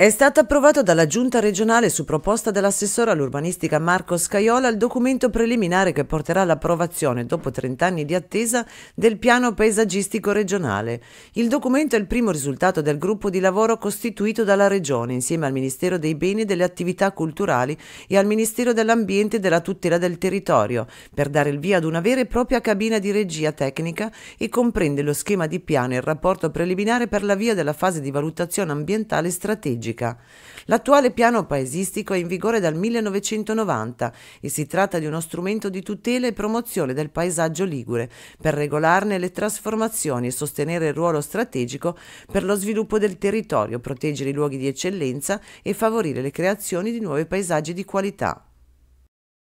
È stato approvato dalla Giunta regionale su proposta dell'assessore all'urbanistica Marco Scaiola il documento preliminare che porterà all'approvazione, dopo 30 anni di attesa, del piano paesaggistico regionale. Il documento è il primo risultato del gruppo di lavoro costituito dalla Regione insieme al Ministero dei Beni e delle Attività Culturali e al Ministero dell'Ambiente e della Tutela del Territorio, per dare il via ad una vera e propria cabina di regia tecnica e comprende lo schema di piano e il rapporto preliminare per la via della fase di valutazione ambientale strategica archeologica. L'attuale piano paesistico è in vigore dal 1990 e si tratta di uno strumento di tutela e promozione del paesaggio ligure per regolarne le trasformazioni e sostenere il ruolo strategico per lo sviluppo del territorio, proteggere i luoghi di eccellenza e favorire le creazioni di nuovi paesaggi di qualità.